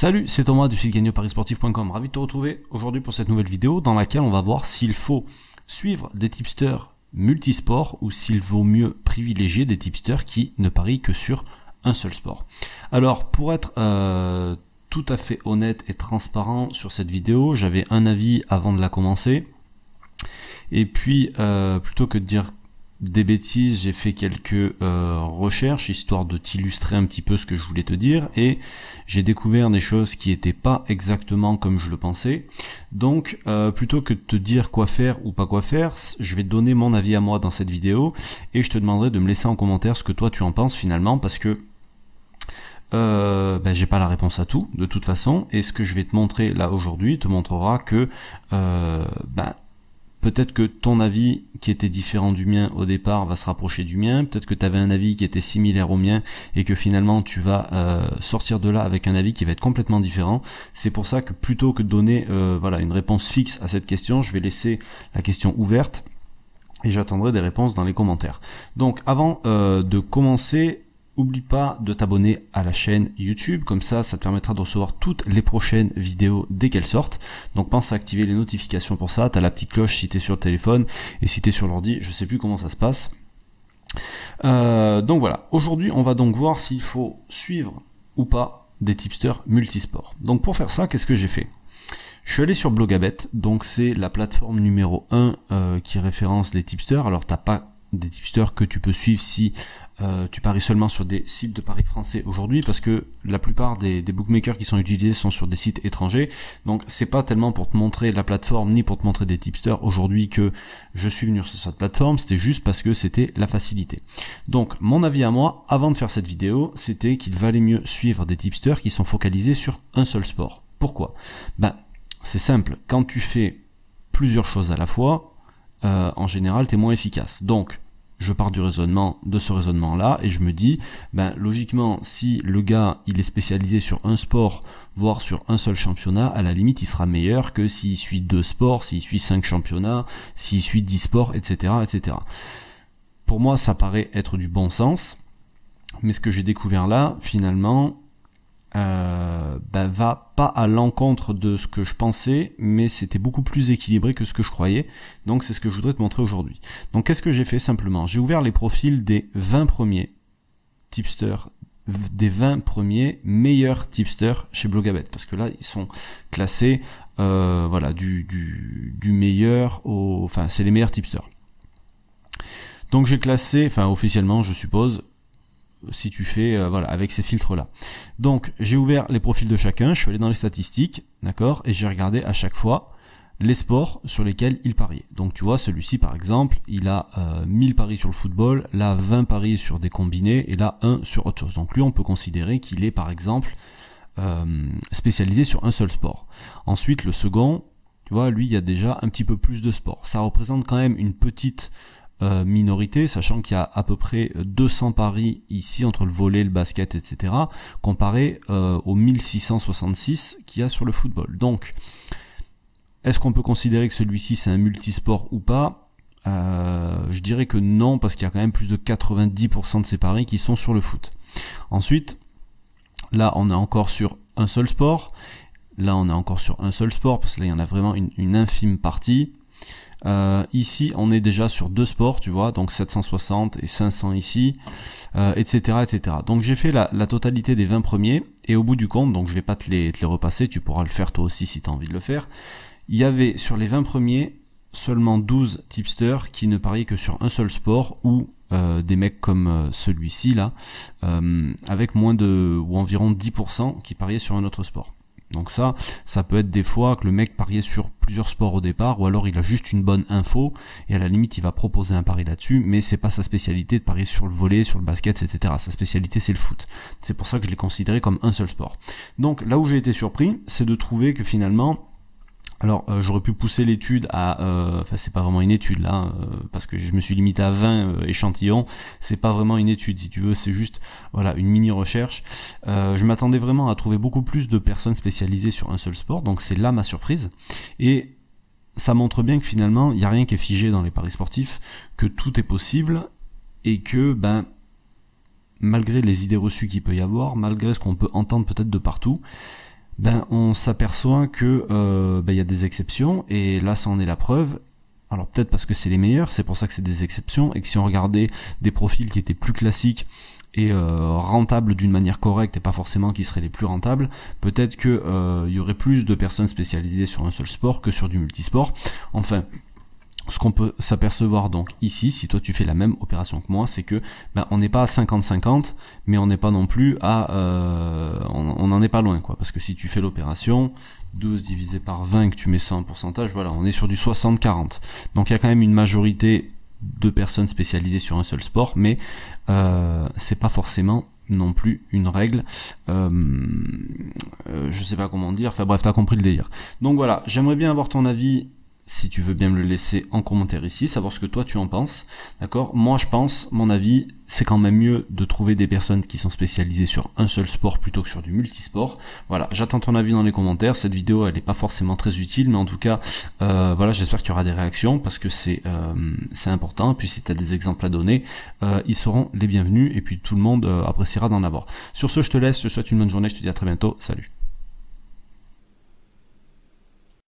Salut, c'est Thomas du site gagnoparisportif.com. Ravi de te retrouver aujourd'hui pour cette nouvelle vidéo dans laquelle on va voir s'il faut suivre des tipsters multisports ou s'il vaut mieux privilégier des tipsters qui ne parient que sur un seul sport. Alors, pour être euh, tout à fait honnête et transparent sur cette vidéo, j'avais un avis avant de la commencer. Et puis, euh, plutôt que de dire des bêtises, j'ai fait quelques euh, recherches histoire de t'illustrer un petit peu ce que je voulais te dire et j'ai découvert des choses qui n'étaient pas exactement comme je le pensais. Donc euh, plutôt que de te dire quoi faire ou pas quoi faire, je vais te donner mon avis à moi dans cette vidéo et je te demanderai de me laisser en commentaire ce que toi tu en penses finalement parce que euh, ben, j'ai pas la réponse à tout de toute façon et ce que je vais te montrer là aujourd'hui te montrera que ben, peut-être que ton avis qui était différent du mien au départ va se rapprocher du mien, peut-être que tu avais un avis qui était similaire au mien et que finalement tu vas euh, sortir de là avec un avis qui va être complètement différent. C'est pour ça que plutôt que de donner euh, voilà, une réponse fixe à cette question, je vais laisser la question ouverte et j'attendrai des réponses dans les commentaires. Donc avant euh, de commencer, Oublie pas de t'abonner à la chaîne YouTube, comme ça, ça te permettra de recevoir toutes les prochaines vidéos dès qu'elles sortent. Donc pense à activer les notifications pour ça, t'as la petite cloche si t'es sur le téléphone et si t'es sur l'ordi, je sais plus comment ça se passe. Euh, donc voilà, aujourd'hui on va donc voir s'il faut suivre ou pas des tipsters multisports. Donc pour faire ça, qu'est-ce que j'ai fait je suis allé sur Blogabet, donc c'est la plateforme numéro 1 euh, qui référence les tipsters. Alors t'as pas des tipsters que tu peux suivre si euh, tu paries seulement sur des sites de paris français aujourd'hui parce que la plupart des, bookmakers qui sont utilisés sont sur des sites étrangers donc c'est pas tellement pour te montrer la plateforme ni pour te montrer des tipsters aujourd'hui que je suis venu sur cette plateforme c'était juste parce que c'était la facilité donc mon avis à moi avant de faire cette vidéo c'était qu'il valait mieux suivre des tipsters qui sont focalisés sur un seul sport pourquoi ben, c'est simple quand tu fais plusieurs choses à la fois euh, en général, t'es moins efficace. Donc, je pars du raisonnement de ce raisonnement là et je me dis ben logiquement si le gars il est spécialisé sur un sport voire sur un seul championnat à la limite il sera meilleur que s'il suit deux sports s'il suit cinq championnats s'il suit dix sports etc etc pour moi ça paraît être du bon sens mais ce que j'ai découvert là finalement euh, bah, va pas à l'encontre de ce que je pensais, mais c'était beaucoup plus équilibré que ce que je croyais. Donc c'est ce que je voudrais te montrer aujourd'hui. Donc qu'est-ce que j'ai fait simplement J'ai ouvert les profils des 20 premiers tipsters, des 20 premiers meilleurs tipsters chez Blogabet, parce que là ils sont classés euh, voilà du, du, du meilleur au... Enfin c'est les meilleurs tipsters. Donc j'ai classé, enfin officiellement je suppose, si tu fais euh, voilà avec ces filtres là. Donc j'ai ouvert les profils de chacun, je suis allé dans les statistiques, d'accord, et j'ai regardé à chaque fois les sports sur lesquels il pariait. Donc tu vois, celui-ci par exemple, il a 1000 euh, paris sur le football, là 20 paris sur des combinés et là 1 sur autre chose. Donc lui, on peut considérer qu'il est par exemple euh, spécialisé sur un seul sport. Ensuite, le second, tu vois, lui, il y a déjà un petit peu plus de sports. Ça représente quand même une petite euh, minorité, sachant qu'il y a à peu près 200 euh, paris ici entre le volet, le basket, etc., comparé euh, aux 1666 qu'il y a sur le football. Donc, est-ce qu'on peut considérer que celui-ci c'est un multisport ou pas euh, Je dirais que non, parce qu'il y a quand même plus de 90% de ces paris qui sont sur le foot. Ensuite, là on est encore sur un seul sport. Là on est encore sur un seul sport, parce que là il y en a vraiment une, une infime partie. Euh, ici, on est déjà sur deux sports, tu vois, donc 760 et 500 ici, etc., euh, etc. Donc j'ai fait la, totalité des 20 premiers, et au bout du compte, donc je vais pas te les, repasser, tu pourras le faire toi aussi si tu as envie de le faire. Il y avait sur les 20 premiers seulement 12 tipsters qui ne pariaient que sur un seul sport ou euh, des mecs comme celui-ci là, avec moins de ou environ 10% qui pariaient sur un autre sport. Donc ça, ça peut être des fois que le mec pariait sur plusieurs sports au départ, ou alors il a juste une bonne info, et à la limite il va proposer un pari là-dessus, mais c'est pas sa spécialité de parier sur le volet, sur le basket, etc. Sa spécialité c'est le foot. C'est pour ça que je l'ai considéré comme un seul sport. Donc là où j'ai été surpris, c'est de trouver que finalement, alors euh, j'aurais pu pousser l'étude à, euh, enfin c'est pas vraiment une étude là, euh, parce que je me suis limité à 20 échantillons, c'est pas vraiment une étude si tu veux, c'est juste voilà une mini recherche. je m'attendais vraiment à trouver beaucoup plus de personnes spécialisées sur un seul sport, donc c'est là ma surprise. Et ça montre bien que finalement il n'y a rien qui est figé dans les paris sportifs, que tout est possible et que ben malgré les idées reçues qu'il peut y avoir, malgré ce qu'on peut entendre peut-être de partout, ben, on s'aperçoit que euh, ben, il y a des exceptions et là ça en est la preuve. Alors peut-être parce que c'est les meilleurs, c'est pour ça que c'est des exceptions et que si on regardait des profils qui étaient plus classiques et euh, rentables d'une manière correcte et pas forcément qui seraient les plus rentables, peut-être que euh, il y aurait plus de personnes spécialisées sur un seul sport que sur du multisport. Enfin, ce qu'on peut s'apercevoir donc ici, si toi tu fais la même opération que moi, c'est que bah, on n'est pas à 50-50, mais on n'est pas non plus à... Euh, on n'en est pas loin, quoi. Parce que si tu fais l'opération, 12 divisé par 20, que tu mets ça en pourcentage, voilà, on est sur du 60-40. Donc il y a quand même une majorité de personnes spécialisées sur un seul sport, mais euh, c'est pas forcément non plus une règle. Euh, euh je sais pas comment dire. Enfin bref, t'as compris le délire. Donc voilà, j'aimerais bien avoir ton avis si tu veux bien me le laisser en commentaire ici, savoir ce que toi tu en penses. D'accord Moi je pense, mon avis, c'est quand même mieux de trouver des personnes qui sont spécialisées sur un seul sport plutôt que sur du multisport. Voilà, j'attends ton avis dans les commentaires. Cette vidéo elle n'est pas forcément très utile, mais en tout cas, euh, voilà, j'espère qu'il y aura des réactions parce que c'est euh, c'est important. puis si tu as des exemples à donner, euh, ils seront les bienvenus et puis tout le monde appréciera d'en avoir. Sur ce, je te laisse, je te souhaite une bonne journée, je te dis à très bientôt. Salut